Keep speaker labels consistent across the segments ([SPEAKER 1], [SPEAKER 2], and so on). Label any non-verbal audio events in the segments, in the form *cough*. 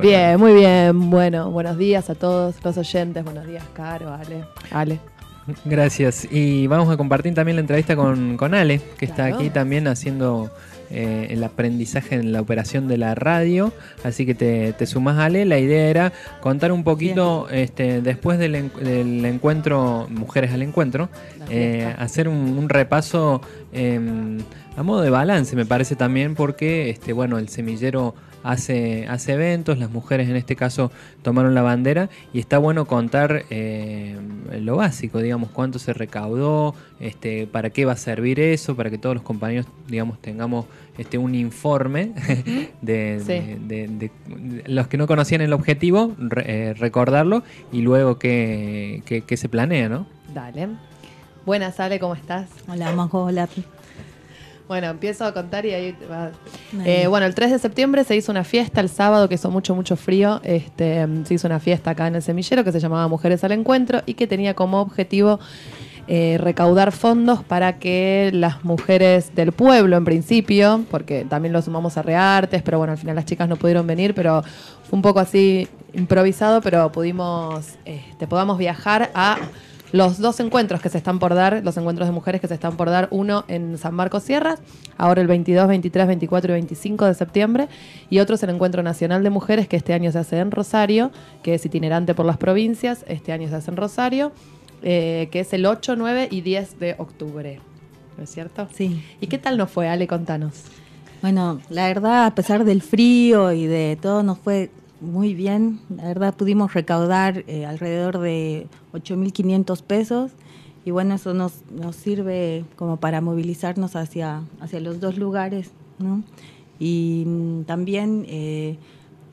[SPEAKER 1] Bien,
[SPEAKER 2] muy bien. Bueno, buenos días a todos los oyentes. Buenos días, Caro, Ale.
[SPEAKER 1] Ale. Gracias. Y vamos a compartir también la entrevista con, con Ale, que está aquí también haciendo eh, el aprendizaje en la operación de la radio. Así que te, te sumás, Ale. La idea era contar un poquito, este, después del, encuentro, Mujeres al Encuentro, eh, hacer un, repaso em, a modo de balance, me parece también, porque este, bueno, el semillero hace, hace eventos, las mujeres en este caso tomaron la bandera y está bueno contar eh, lo básico, digamos, cuánto se recaudó, este, para qué va a servir eso, para que todos los compañeros, digamos, tengamos este, un informe *laughs* de, los que no conocían el objetivo, eh, recordarlo y luego qué, se planea, ¿no?
[SPEAKER 2] Dale. Buenas, Ale, ¿cómo estás? Hola, Majo, hola. Bueno, empiezo a contar y ahí va. Eh, bueno, el 3 de septiembre se hizo una fiesta el sábado que hizo mucho, mucho frío. Este, se hizo una fiesta acá en el semillero que se llamaba Mujeres al Encuentro y que tenía como objetivo eh, recaudar fondos para que las mujeres del pueblo, en principio, porque también lo sumamos a Reartes, pero bueno, al final las chicas no pudieron venir, pero fue un poco así improvisado, pero pudimos, este, podamos viajar a los dos encuentros que se están por dar, los encuentros de mujeres que se están por dar, uno en San Marcos Sierras, ahora el 22, 23, 24 y 25 de septiembre, y otro es el Encuentro Nacional de Mujeres que este año se hace en Rosario, que es itinerante por las provincias, este año se hace en Rosario, eh, que es el 8, 9 y 10 de octubre. ¿No es cierto? Sí. ¿Y qué tal
[SPEAKER 3] nos fue, Ale? Contanos. Bueno, la verdad, a pesar del frío y de todo, nos fue muy bien, la verdad pudimos recaudar eh, alrededor de 8.500 pesos y bueno, eso nos, sirve como para movilizarnos hacia, hacia los dos lugares, ¿no? Y también, eh,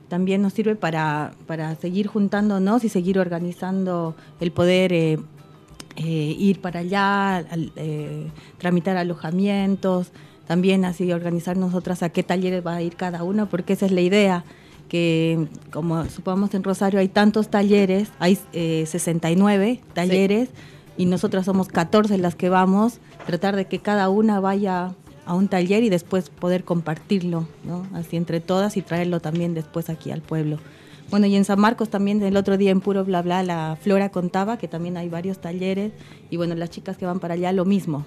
[SPEAKER 3] también nos sirve para, para, seguir juntándonos y seguir organizando el poder eh, ir para allá, tramitar alojamientos, también así organizarnos otras a qué talleres va a ir cada uno, porque esa es la idea como supamos en Rosario hay tantos talleres, hay 69 eh, talleres y nosotras somos 14 las que vamos, tratar de que cada una vaya a un taller y después poder compartirlo, ¿no? Así entre todas y traerlo también después aquí al pueblo. Bueno, y en San Marcos también el otro día en Puro Bla Bla la Flora contaba que también hay varios talleres y bueno, las chicas que van para allá lo mismo,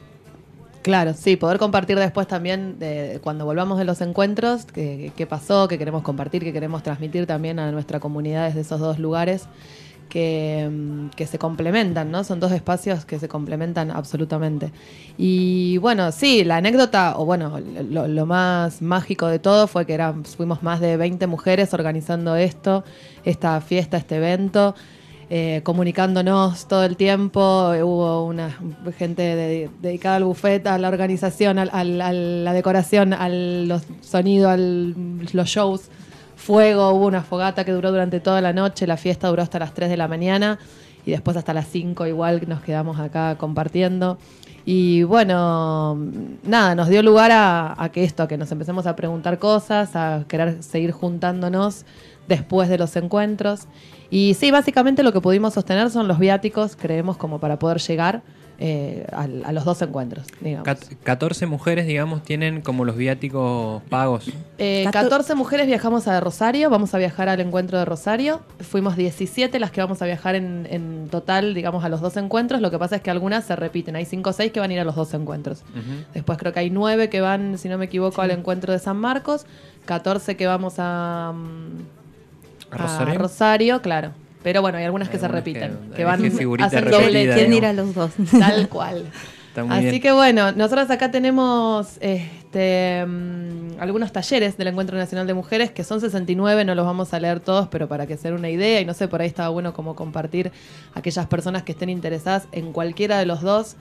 [SPEAKER 3] Claro, sí, poder compartir
[SPEAKER 2] después también cuando volvamos de los encuentros, qué, pasó, qué queremos compartir, qué queremos transmitir también a nuestra comunidad desde esos dos lugares. Mm, que, se complementan, ¿no? Son dos espacios que se complementan absolutamente. Y bueno, sí, la anécdota, o bueno, lo, más mágico de todo fue que eran, fuimos más de 20 mujeres organizando esto, esta fiesta, este evento. Eh, comunicándonos todo el tiempo. Eh, hubo una gente dedicada al buffet, a la organización, a la decoración, al sonido, a los shows. Fuego, hubo una fogata que duró durante toda la noche, la fiesta duró hasta las 3 de la mañana y después hasta las 5 igual nos quedamos acá compartiendo. Y bueno, nada, nos dio lugar a, a, que esto, a que nos empecemos a preguntar cosas, a querer seguir juntándonos después de los encuentros. Y sí, básicamente lo que pudimos sostener son los viáticos, creemos, como para poder llegar eh, a, los dos encuentros, digamos.
[SPEAKER 1] 14 mujeres, digamos, tienen como los viáticos pagos.
[SPEAKER 2] 14 eh, mujeres viajamos a Rosario, vamos a viajar al encuentro de Rosario. Fuimos 17 las que vamos a viajar en, total, digamos, a los dos encuentros. Lo que pasa es que algunas se repiten. Hay 5 o 6 que van a ir a los dos encuentros. Después creo que hay 9 que van, si no me equivoco, al encuentro de San Marcos. 14 que vamos a... Mm, Rosario. Rosario, claro. Pero bueno, hay algunas que se repiten, que, van a hacen doble. Quieren ir a los dos? *laughs* Tal cual. Así que bueno, nosotros acá tenemos este, mm, algunos talleres del Encuentro Nacional de Mujeres, que son 69, no los vamos a leer todos, pero para que se una idea, y no sé, por ahí estaba bueno como compartir aquellas personas que estén interesadas en cualquiera de los dos.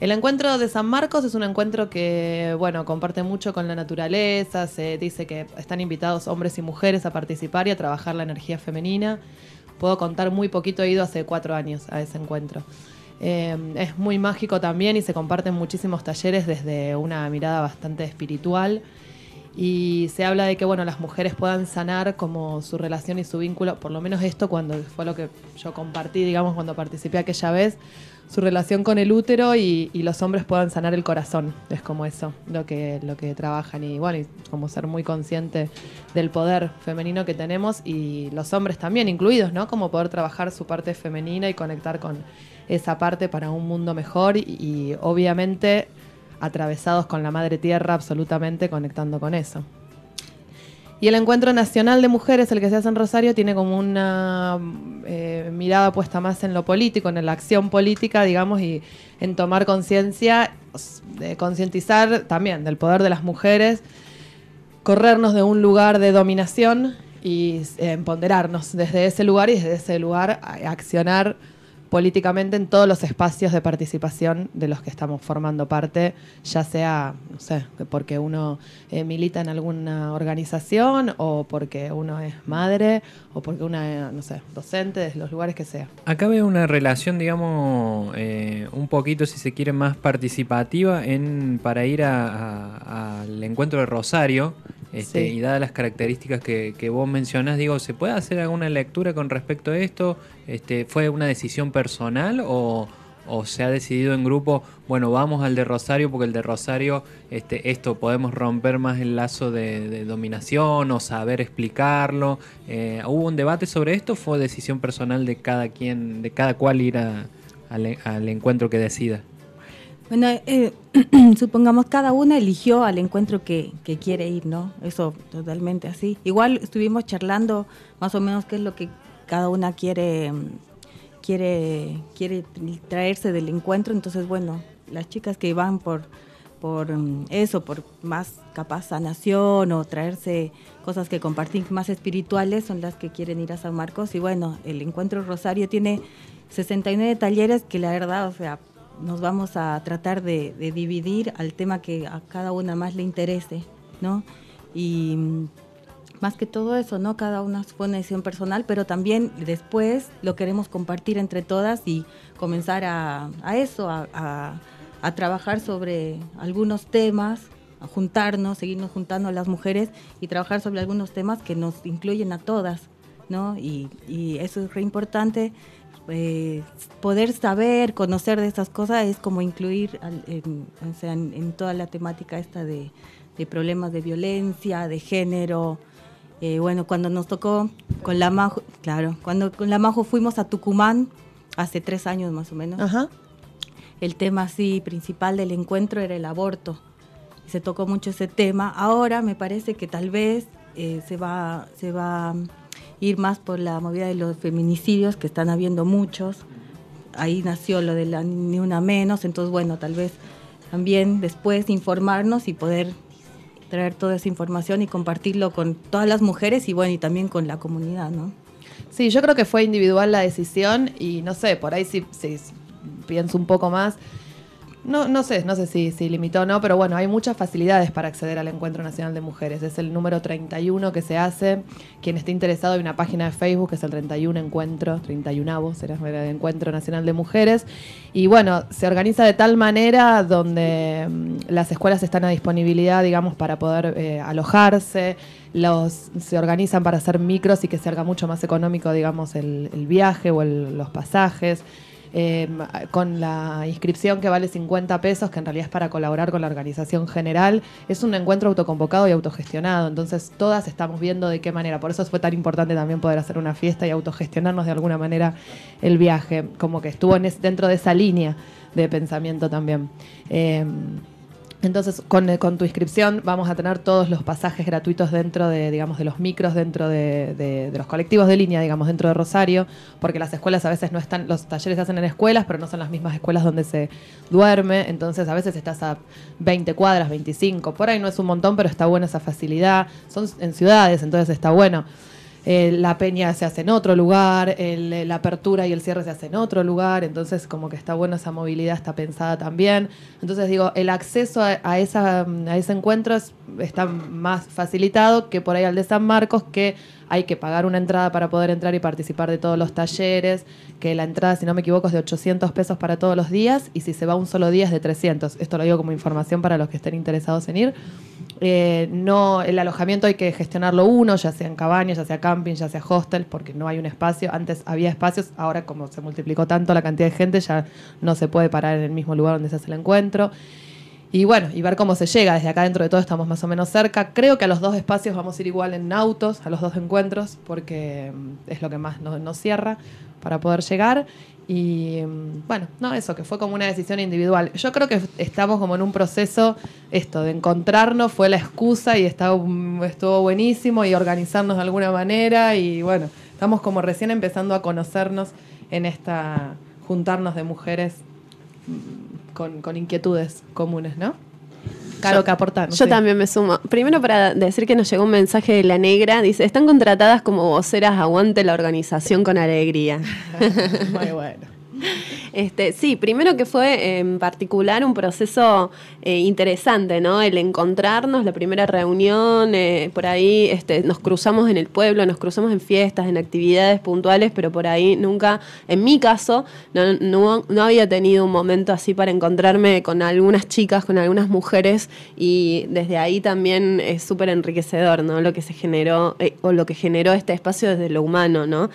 [SPEAKER 2] El encuentro de San Marcos es un encuentro que, bueno, comparte mucho con la naturaleza, se dice que están invitados hombres y mujeres a participar y a trabajar la energía femenina. Puedo contar muy poquito, he ido hace cuatro años a ese encuentro. Eh, es muy mágico también y se comparten muchísimos talleres desde una mirada bastante espiritual y se habla de que bueno las mujeres puedan sanar como su relación y su vínculo, por lo menos esto cuando fue lo que yo compartí, digamos, cuando participé aquella vez, su relación con el útero y, los hombres puedan sanar el corazón. Es como eso, lo que, lo que trabajan. Y bueno, y como ser muy consciente del poder femenino que tenemos y los hombres también incluidos, ¿no? Como poder trabajar su parte femenina y conectar con esa parte para un mundo mejor y obviamente atravesados con la madre tierra, absolutamente conectando con eso. Y el Encuentro Nacional de Mujeres, el que se hace en Rosario, tiene como una eh, mirada puesta más en lo político, en la acción política, digamos, y en tomar conciencia, concientizar también del poder de las mujeres, corrernos de un lugar de dominación y eh, empoderarnos desde ese lugar y desde ese lugar accionar políticamente en todos los espacios de participación de los que estamos formando parte, ya sea, no sé, porque uno eh, milita en alguna organización o porque uno es madre o porque uno es, no sé, docente, de los lugares que sea.
[SPEAKER 1] Acá veo una relación, digamos, eh, un poquito, si se quiere, más participativa en, para ir al encuentro de Rosario este, Y dadas las características que, vos mencionás, digo, ¿se puede hacer alguna lectura con respecto a esto? Este, ¿Fue una decisión personal o, se ha decidido en grupo, bueno, vamos al de Rosario porque el de Rosario, este, esto podemos romper más el lazo de, dominación o saber explicarlo. Eh, ¿Hubo un debate sobre esto? ¿Fue decisión personal de cada quien, de cada cual ir al, encuentro que decida?
[SPEAKER 3] Bueno, eh, *clears throat* supongamos cada una eligió al encuentro que, que, quiere ir, ¿no? Eso totalmente así. Igual estuvimos charlando más o menos qué es lo que cada una quiere, mm, quiere, quiere traerse del encuentro. Entonces, bueno, las chicas que van por, por mm, eso, por más capaz sanación o traerse cosas que compartir más espirituales son las que quieren ir a San Marcos. Y bueno, el encuentro Rosario tiene 69 talleres que la verdad, o sea, nos vamos a tratar de, dividir al tema que a cada una más le interese, ¿no? Y mm, más que todo eso, ¿no? Cada una una decisión personal, pero también después lo queremos compartir entre todas y comenzar a, eso, a, trabajar sobre algunos temas a juntarnos, seguirnos juntando a las mujeres y trabajar sobre algunos temas que nos incluyen a todas, ¿no? Y, eso es re importante. Eh, poder saber, conocer de estas cosas es como incluir en, en, toda la temática esta de, de problemas de violencia, de género. Eh, bueno, cuando nos tocó con la Majo, claro, cuando con la Majo fuimos a Tucumán, hace tres años más o menos, el tema así principal del encuentro era el aborto. se tocó mucho ese tema. Ahora me parece que tal vez eh, se va, se va ir más por la movida de los feminicidios, que están habiendo muchos. Ahí nació lo de la ni una menos, entonces bueno, tal vez también después informarnos y poder traer toda esa información y compartirlo con todas las mujeres y bueno, y también con la comunidad, ¿no? Sí, yo creo que fue individual la decisión y no sé, por ahí si, si
[SPEAKER 2] pienso un poco más, no, no sé, no sé si, si limitó o no, pero bueno, hay muchas facilidades para acceder al Encuentro Nacional de Mujeres. Es el número 31 que se hace. Quien esté interesado, hay una página de Facebook que es el 31 Encuentro, 31 será el Encuentro Nacional de Mujeres. Y bueno, se organiza de tal manera donde mm, las escuelas están a disponibilidad, digamos, para poder eh, alojarse. Los, se organizan para hacer micros y que se haga mucho más económico, digamos, el, el viaje o los pasajes. Em, con la inscripción que vale 50 pesos, que en realidad es para colaborar con la organización general. Es un encuentro autoconvocado y autogestionado, entonces todas estamos viendo de qué manera. Por eso fue tan importante también poder hacer una fiesta y autogestionarnos de alguna manera el viaje, como que estuvo en dentro de esa línea de pensamiento también. Em, entonces, eh, con, tu inscripción vamos a tener todos los pasajes gratuitos dentro de, digamos, de los micros, dentro de, de, los colectivos de línea, digamos, dentro de Rosario, porque las escuelas a veces no están, los talleres se hacen en escuelas, pero no son las mismas escuelas donde se duerme, entonces a veces estás a 20 cuadras, 25, por ahí no es un montón, pero está buena esa facilidad, son en ciudades, entonces está bueno. Eh, la peña se hace en otro lugar, eh, la apertura y el cierre se hace en otro lugar, entonces como que está bueno esa movilidad, está pensada también. Entonces digo, el acceso a, esa, mm, a ese encuentro está más facilitado que por ahí al de San Marcos, que hay que pagar una entrada para poder entrar y participar de todos los talleres, que la entrada, si no me equivoco, es de 800 pesos para todos los días y si se va un solo día es de 300. Esto lo digo como información para los que estén interesados en ir. Eh, no, el alojamiento hay que gestionarlo uno, ya sea en cabañas, ya sea camping, ya sea hostel, porque no hay un espacio. Antes había espacios, ahora como se multiplicó tanto la cantidad de gente, ya no se puede parar en el mismo lugar donde se hace el encuentro. Y bueno, y ver cómo se llega. Desde acá dentro de todo estamos más o menos cerca. Creo que a los dos espacios vamos a ir igual en autos, a los dos encuentros, porque mm, es lo que más nos, cierra para poder llegar. Y mm, bueno, no, eso, que fue como una decisión individual. Yo creo que estamos como en un proceso, esto, de encontrarnos fue la excusa y mm, estuvo buenísimo y organizarnos de alguna manera y bueno, estamos como recién empezando a conocernos en esta, juntarnos de mujeres con, inquietudes comunes, ¿no? Claro que aportar. Yo también
[SPEAKER 4] me sumo. Primero para decir que nos llegó un mensaje de la negra, dice, están contratadas como voceras, aguante la organización con alegría. *laughs* Muy bueno. Este, sí, primero que fue en particular un proceso eh, interesante, ¿no? El encontrarnos, la primera reunión, eh, por ahí este, nos cruzamos en el pueblo, nos cruzamos en fiestas, en actividades puntuales, pero por ahí nunca, en mi caso, no, había tenido un momento así para encontrarme con algunas chicas, con algunas mujeres y desde ahí también es súper enriquecedor, ¿no? Lo que se generó eh, o lo que generó este espacio desde lo humano, ¿no?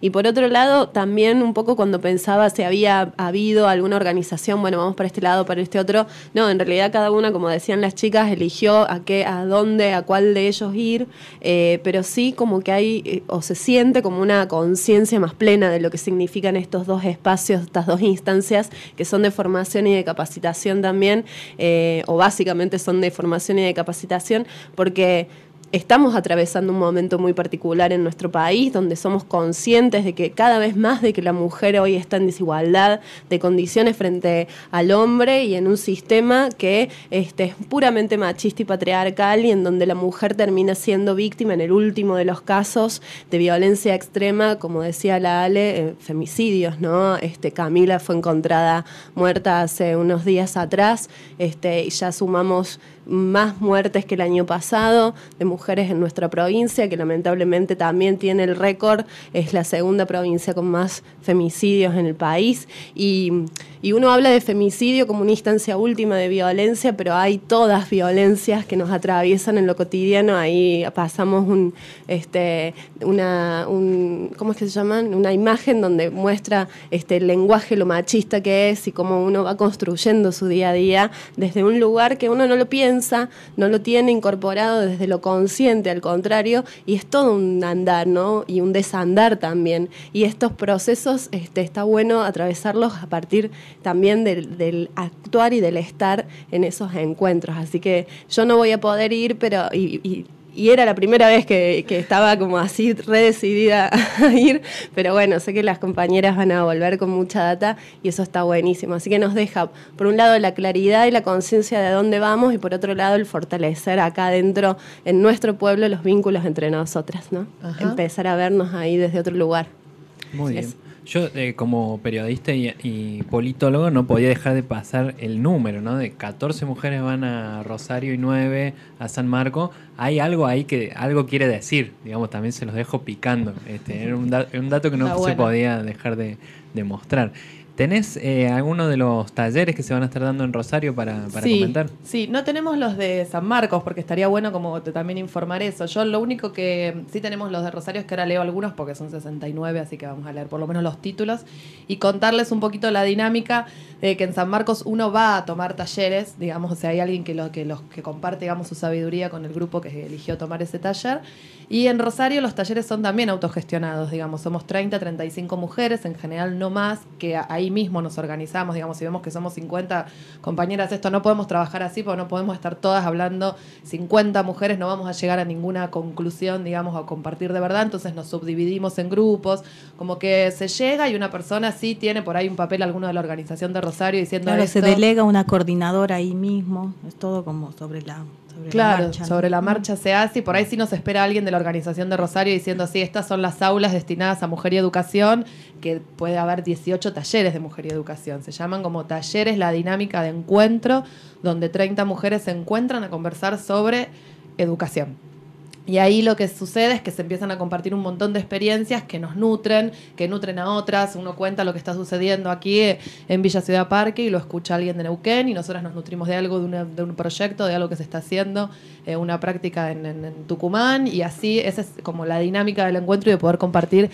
[SPEAKER 4] y por otro lado, también un poco cuando pensaba si había habido alguna organización, bueno, vamos para este lado, para este otro. No, en realidad cada una, como decían las chicas, eligió a qué, a dónde, a cuál de ellos ir, eh, pero sí como que hay, eh, o se siente como una conciencia más plena de lo que significan estos dos espacios, estas dos instancias, que son de formación y de capacitación también, eh, o básicamente son de formación y de capacitación, porque estamos atravesando un momento muy particular en nuestro país, donde somos conscientes de que cada vez más de que la mujer hoy está en desigualdad de condiciones frente al hombre y en un sistema que este, es puramente machista y patriarcal y en donde la mujer termina siendo víctima en el último de los casos de violencia extrema, como decía la Ale, eh, femicidios, ¿no? Este, Camila fue encontrada muerta hace unos días atrás, este, y ya sumamos más muertes que el año pasado de mujeres en nuestra provincia, que lamentablemente también tiene el récord, es la segunda provincia con más femicidios en el país. Y, y uno habla de femicidio como una instancia última de violencia, pero hay todas violencias que nos atraviesan en lo cotidiano. Ahí pasamos un, este, una, un, ¿cómo se llaman? Una imagen donde muestra este, el lenguaje, lo machista que es y cómo uno va construyendo su día a día desde un lugar que uno no lo piensa, no lo tiene incorporado desde lo consciente siente, al contrario, y es todo un andar, ¿no? Y un desandar también. Y estos procesos este, está bueno atravesarlos a partir también del, del, actuar y del estar en esos encuentros. Así que yo no voy a poder ir, pero y y era la primera vez que, estaba como así redecidida a ir, pero bueno, sé que las compañeras van a volver con mucha data y eso está buenísimo. Así que nos deja, por un lado, la claridad y la conciencia de dónde vamos y por otro lado, el fortalecer acá dentro, en nuestro pueblo, los vínculos entre nosotras, ¿no? Empezar a vernos ahí desde otro lugar.
[SPEAKER 1] Muy bien. Yo, eh, como periodista y, politólogo, no podía dejar de pasar el número, ¿no? De 14 mujeres van a Rosario y 9 a San Marco. Hay algo ahí que algo quiere decir, digamos, también se los dejo picando. Este, era un, dato que no ah, se podía dejar de, de mostrar. ¿Tenés eh, alguno de los talleres que se van a estar dando en Rosario para, para comentar?
[SPEAKER 2] Sí, no tenemos los de San Marcos, porque estaría bueno como te, también informar eso. Yo lo único que sí tenemos los de Rosario es que ahora leo algunos porque son 69, así que vamos a leer por lo menos los títulos y contarles un poquito la dinámica de que en San Marcos uno va a tomar talleres, digamos, o sea, hay alguien que, lo, que, los, que comparte digamos, su sabiduría con el grupo que eligió tomar ese taller. Y en Rosario los talleres son también autogestionados, digamos, somos 30, 35 mujeres, en general no más, que ahí mismo nos organizamos, digamos, si vemos que somos 50 compañeras, esto no podemos trabajar así, porque no podemos estar todas hablando 50 mujeres, no vamos a llegar a ninguna conclusión, digamos, o compartir de verdad, entonces nos subdividimos en grupos, como que se llega y una persona sí tiene por ahí un papel alguno de la organización de Rosario diciendo... Claro, esto. se delega
[SPEAKER 3] una coordinadora ahí mismo, es todo como sobre la claro, sobre la marcha
[SPEAKER 2] se hace y por ahí mm. sí nos espera alguien de la organización de Rosario diciendo, sí, estas son las aulas destinadas a mujer y educación, que puede haber 18 talleres de mujer y educación. Se llaman como talleres la dinámica de encuentro, donde 30 mujeres se encuentran a conversar sobre educación. Y ahí lo que sucede es que se empiezan a compartir un montón de experiencias que nos nutren, que nutren a otras. Uno cuenta lo que está sucediendo aquí eh, en Villa Ciudad Parque y lo escucha alguien de Neuquén y nosotras nos nutrimos de algo, de, un proyecto, de algo que se está haciendo, eh, una práctica en, en Tucumán. Y así esa es como la dinámica del encuentro y de poder compartir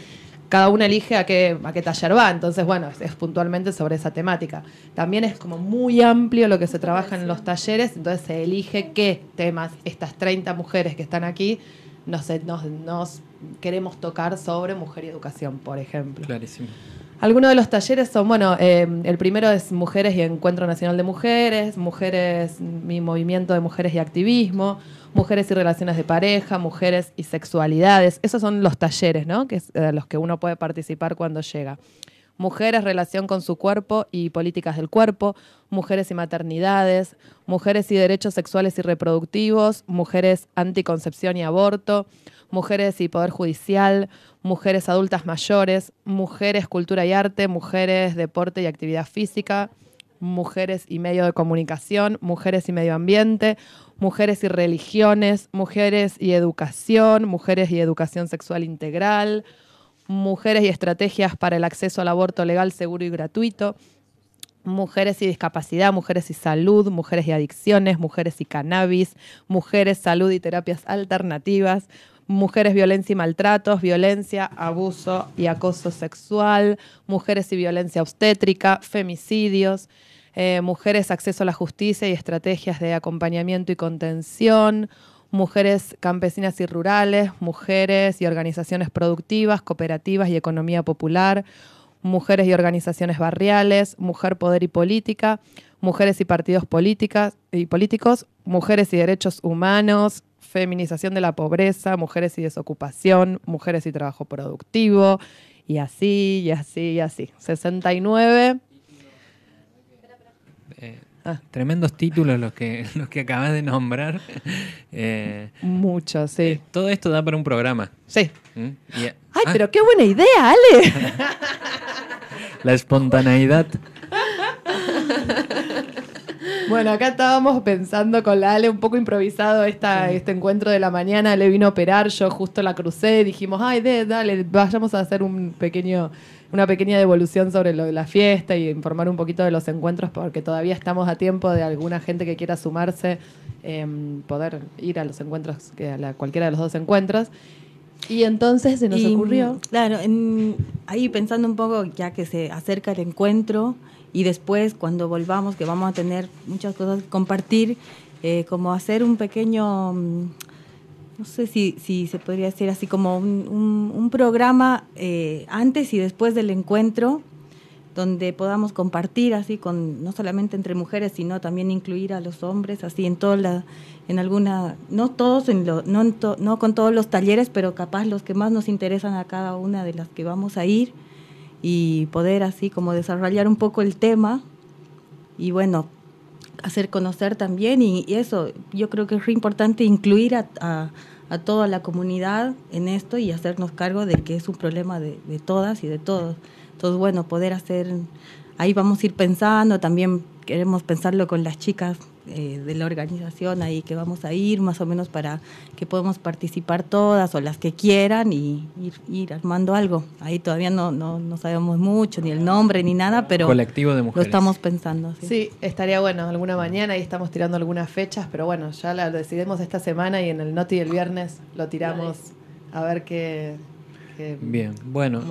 [SPEAKER 2] cada una elige a qué, a qué taller va. Entonces, bueno, es, puntualmente sobre esa temática. También es como muy amplio lo que se trabaja en los talleres, entonces se elige qué temas estas 30 mujeres que están aquí nos, nos queremos tocar sobre mujer y educación, por ejemplo. Clarísimo. Algunos de los talleres son, bueno, eh, el primero es Mujeres y Encuentro Nacional de Mujeres, Mujeres, mi movimiento de mujeres y activismo, Mujeres y Relaciones de Pareja, Mujeres y Sexualidades. Esos son los talleres, ¿no? Que eh, los que uno puede participar cuando llega. Mujeres, relación con su cuerpo y políticas del cuerpo, mujeres y maternidades, mujeres y derechos sexuales y reproductivos, mujeres anticoncepción y aborto, mujeres y poder judicial, mujeres adultas mayores, mujeres cultura y arte, mujeres deporte y actividad física, mujeres y medio de comunicación, mujeres y medio ambiente, mujeres y religiones, mujeres y educación, mujeres y educación sexual integral, mujeres y estrategias para el acceso al aborto legal, seguro y gratuito, mujeres y discapacidad, mujeres y salud, mujeres y adicciones, mujeres y cannabis, mujeres, salud y terapias alternativas, mujeres, violencia y maltratos, violencia, abuso y acoso sexual, mujeres y violencia obstétrica, femicidios, eh, mujeres, acceso a la justicia y estrategias de acompañamiento y contención, mujeres campesinas y rurales, mujeres y organizaciones productivas, cooperativas y economía popular, mujeres y organizaciones barriales, mujer, poder y política, mujeres y partidos políticas y políticos, mujeres y derechos humanos, feminización de la pobreza, mujeres y desocupación, mujeres y trabajo productivo, y así, y así, y así. 69.
[SPEAKER 1] Eh, ah. Tremendos títulos los que, *laughs* los que acabas de nombrar. Eh, Muchos, sí. Eh, todo esto da para un programa. Sí. ¿Mm? Ay,
[SPEAKER 2] ah. pero qué buena idea, Ale. *laughs*
[SPEAKER 1] la espontaneidad.
[SPEAKER 2] Bueno, acá estábamos pensando con la Ale, un poco improvisado esta, este encuentro de la mañana. Le vino a operar, yo justo la crucé, dijimos, ay, de, dale, vayamos a hacer un pequeño una pequeña devolución sobre lo de la fiesta y informar un poquito de los encuentros, porque todavía estamos a tiempo de alguna gente que quiera sumarse,
[SPEAKER 3] em, poder ir a los encuentros, que a cualquiera de los dos encuentros.
[SPEAKER 2] Y entonces se nos ocurrió.
[SPEAKER 3] Claro, ahí pensando un poco, ya que se acerca el encuentro, y después cuando volvamos, que vamos a tener muchas cosas que compartir, eh, como hacer un pequeño, mm, no sé si, se podría decir así, como un, programa eh, antes y después del encuentro, donde podamos compartir así con no solamente entre mujeres sino también incluir a los hombres así en toda en alguna no todos en no, no con todos los talleres pero capaz los que más nos interesan a cada una de las que vamos a ir y poder así como desarrollar un poco el tema y bueno, hacer conocer también y, eso, yo creo que es importante incluir a, a, toda la comunidad en esto y hacernos cargo de que es un problema de, de todas y de todos. Entonces, bueno, poder hacer ahí vamos a ir pensando, también queremos pensarlo con las chicas eh, de la organización ahí que vamos a ir, más o menos para que podamos participar todas o las que quieran y ir, armando algo. Ahí todavía no, no, sabemos mucho, ni el nombre, ni nada, pero Colectivo de mujeres. lo estamos pensando. ¿sí? sí, estaría bueno alguna mañana y estamos tirando algunas fechas, pero bueno, ya
[SPEAKER 2] la decidimos esta semana y en el Noti del viernes lo tiramos a ver qué,
[SPEAKER 1] Bien, bueno,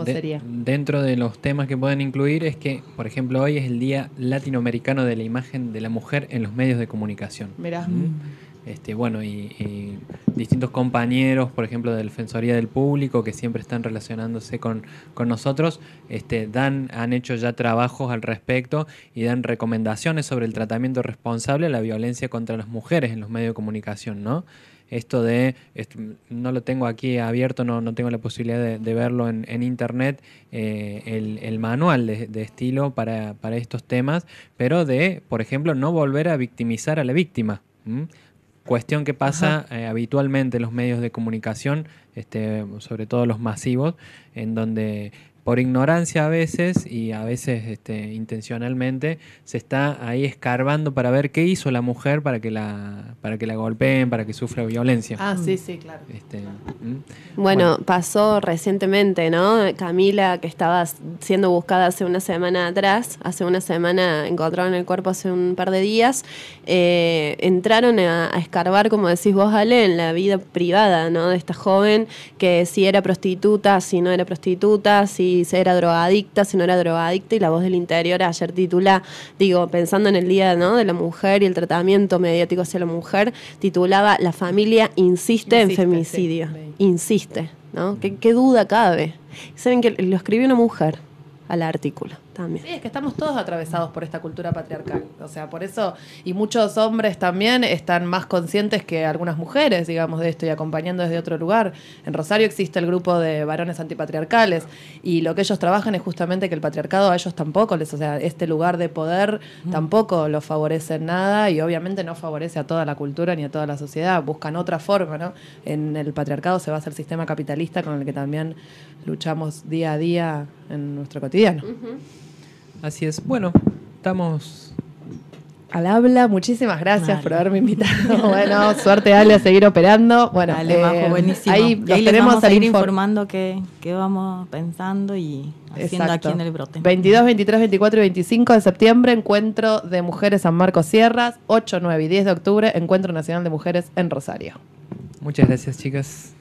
[SPEAKER 1] dentro de los temas que pueden incluir es que, por ejemplo, hoy es el Día Latinoamericano de la Imagen de la Mujer en los Medios de Comunicación. ¿Mm? Este, bueno, y, distintos compañeros, por ejemplo, de Defensoría del Público, que siempre están relacionándose con, con nosotros, este, dan, han hecho ya trabajos al respecto y dan recomendaciones sobre el tratamiento responsable a la violencia contra las mujeres en los medios de comunicación, ¿no? esto de, no lo tengo aquí abierto, no, tengo la posibilidad de, verlo en, internet, eh, el, manual de, estilo para, estos temas, pero de, por ejemplo, no volver a victimizar a la víctima. cuestión que pasa eh, habitualmente en los medios de comunicación, este, sobre todo los masivos, en donde por ignorancia a veces y a veces este, intencionalmente se está ahí escarbando para ver qué hizo la mujer para que la, para que la golpeen, para que sufra violencia. Ah, sí, sí, claro. Este, ¿Mm? bueno, pasó
[SPEAKER 4] recientemente, ¿no? Camila, que estaba siendo buscada hace una semana atrás, hace una semana encontraron el cuerpo hace un par de días, eh, entraron a, a, escarbar, como decís vos, Ale, en la vida privada, ¿no? De esta joven que si era prostituta, si no era prostituta, si era drogadicta, si no era drogadicta, y La Voz del Interior ayer titula, digo, pensando en el Día ¿no? de la Mujer y el tratamiento mediático hacia la mujer, titulaba La familia insiste, en femicidio. insiste, ¿no? ¿Qué, ¿Qué, duda cabe? Saben que lo escribió una mujer al artículo.
[SPEAKER 2] Sí, es que estamos todos atravesados por esta cultura patriarcal. O sea, por eso, y muchos hombres también están más conscientes que algunas mujeres, digamos, de esto y acompañando desde otro lugar. En Rosario existe el grupo de varones antipatriarcales y lo que ellos trabajan es justamente que el patriarcado a ellos tampoco les, o sea, este lugar de poder tampoco lo favorece en nada y obviamente no favorece a toda la cultura ni a toda la sociedad. Buscan otra forma, ¿no? En el patriarcado se basa el sistema capitalista con el que también luchamos día a día en nuestro cotidiano.
[SPEAKER 1] Así es. Bueno,
[SPEAKER 3] estamos.
[SPEAKER 2] Al habla, muchísimas gracias por haberme invitado. *laughs* bueno, suerte, Ale, a seguir operando. Bueno, Dale, eh, ahí, vamos informando
[SPEAKER 3] qué, vamos pensando y haciendo aquí en el brote.
[SPEAKER 2] 22, 23, 24 y 25 de septiembre, encuentro de mujeres San Marcos Sierras. 8, 9 y 10 de octubre, encuentro nacional de
[SPEAKER 1] mujeres en Rosario. Muchas gracias, chicas.